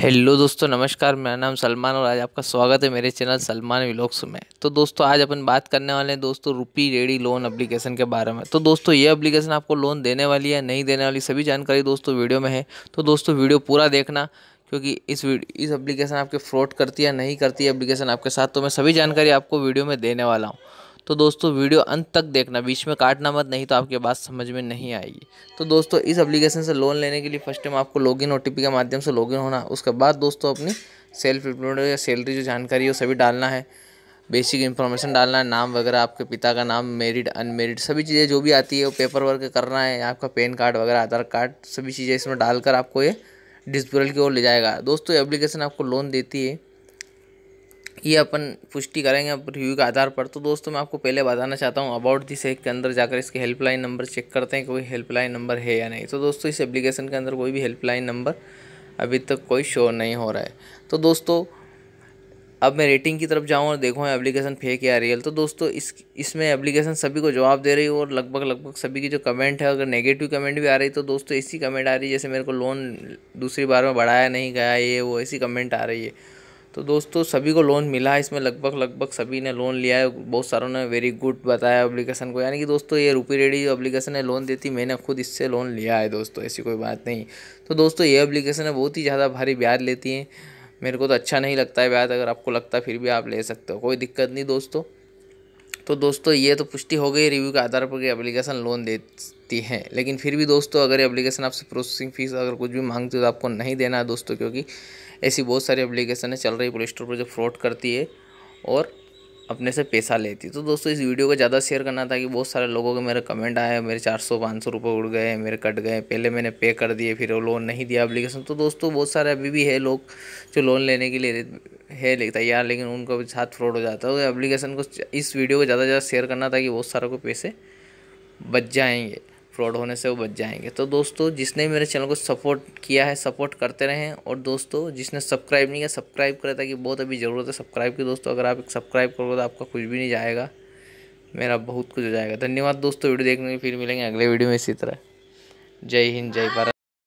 hello दोस्तों नमस्कार मेरा नाम सलमान और आज आपका स्वागत है मेरे चैनल सलमान विलोक्स में तो दोस्तों आज अपन बात करने वाले हैं दोस्तों रुपी रेडी लोन एप्लीकेशन के बारे में तो दोस्तों ये एप्लीकेशन आपको लोन देने वाली है नहीं देने वाली सभी जानकारी दोस्तों वीडियो में है तो दोस्तों वीडियो पूरा देखना क्योंकि इस इस एप्लीकेशन आपके फ्रॉड करती है नहीं करती है एप्लीकेशन आपके साथ तो मैं सभी जानकारी आपको वीडियो में देने वाला हूँ तो दोस्तों वीडियो अंत तक देखना बीच में काटना मत नहीं तो आपकी बात समझ में नहीं आएगी तो दोस्तों इस एप्लीकेशन से लोन लेने के लिए फर्स्ट टाइम आपको लॉगिन ओटीपी के माध्यम से लॉगिन होना उसके बाद दोस्तों अपनी सेल्फ एम्प्लॉयड या सैलरी जो जानकारी है सभी डालना है बेसिक इन्फॉर्मेशन डालना है नाम वगैरह आपके पिता का नाम मेरिड अनमेरिड सभी चीज़ें जो भी आती है वो पेपर वर्क करना है आपका पेन कार्ड वगैरह आधार कार्ड सभी चीज़ें इसमें डालकर आपको ये डिस्पोजल की ओर ले जाएगा दोस्तों ये एप्लीकेशन आपको लोन देती है ये अपन पुष्टि करेंगे रिव्यू के आधार पर तो दोस्तों मैं आपको पहले बताना चाहता हूँ अबाउट दिस एक के अंदर जाकर इसके हेल्पलाइन नंबर चेक करते हैं कोई हेल्पलाइन नंबर है या नहीं तो दोस्तों इस एप्लीकेशन के अंदर कोई भी हेल्पलाइन नंबर अभी तक कोई शो नहीं हो रहा है तो दोस्तों अब मैं रेटिंग की तरफ जाऊँ और देखूँ एप्लीकेशन फेक या रियल तो दोस्तों इस इसमें एप्लीकेशन सभी को जवाब दे रही है और लगभग लगभग सभी की जो कमेंट है अगर नेगेटिव कमेंट भी आ रही तो दोस्तों ऐसी कमेंट आ रही है जैसे मेरे को लोन दूसरी बार में बढ़ाया नहीं गया ये वो ऐसी कमेंट आ रही है तो दोस्तों सभी को लोन मिला है इसमें लगभग लगभग सभी ने लोन लिया है बहुत सारों ने वेरी गुड बताया अप्लीकेशन को यानी कि दोस्तों ये रूपी रेडी जो एप्लीकेशन है लोन देती मैंने खुद इससे लोन लिया है दोस्तों ऐसी कोई बात नहीं तो दोस्तों ये एप्लीकेशन है बहुत ही ज़्यादा भारी ब्याज लेती है मेरे को तो अच्छा नहीं लगता है ब्याज अगर आपको लगता है फिर भी आप ले सकते हो कोई दिक्कत नहीं दोस्तों तो दोस्तों ये तो पुष्टि हो गई रिव्यू के आधार पर कि एप्लीकेशन लोन देती है लेकिन फिर भी दोस्तों अगर एप्लीकेशन आपसे प्रोसेसिंग फ़ीस अगर कुछ भी मांगती हो तो आपको नहीं देना है दोस्तों क्योंकि ऐसी बहुत सारी एप्लीकेशन है चल रही प्ले स्टोर पर जो फ्रॉड करती है और अपने से पैसा लेती तो दोस्तों इस वीडियो को ज़्यादा शेयर करना था कि बहुत सारे लोगों के मेरे कमेंट आए मेरे चार सौ पाँच सौ रुपये उड़ गए मेरे कट गए पहले मैंने पे कर दिए फिर वो लोन नहीं दिया एप्लीकेशन तो दोस्तों बहुत सारे अभी भी है लोग जो लोन लेने के लिए है ले तैयार लेकिन उनको साथ फ्रॉड हो जाता है तो एप्लीकेशन को इस वीडियो को ज़्यादा से ज़्यादा शेयर करना था कि बहुत सारे को पैसे बच जाएंगे फ्रॉड होने से वो बच जाएंगे तो दोस्तों जिसने मेरे चैनल को सपोर्ट किया है सपोर्ट करते रहें और दोस्तों जिसने सब्सक्राइब नहीं किया सब्सक्राइब करें ताकि बहुत अभी ज़रूरत है सब्सक्राइब की दोस्तों अगर आप सब्सक्राइब करोगे तो आपका कुछ भी नहीं जाएगा मेरा बहुत कुछ हो जाएगा धन्यवाद दोस्तों वीडियो देखने में फिर मिलेंगे अगले वीडियो में इसी तरह जय हिंद जय भारत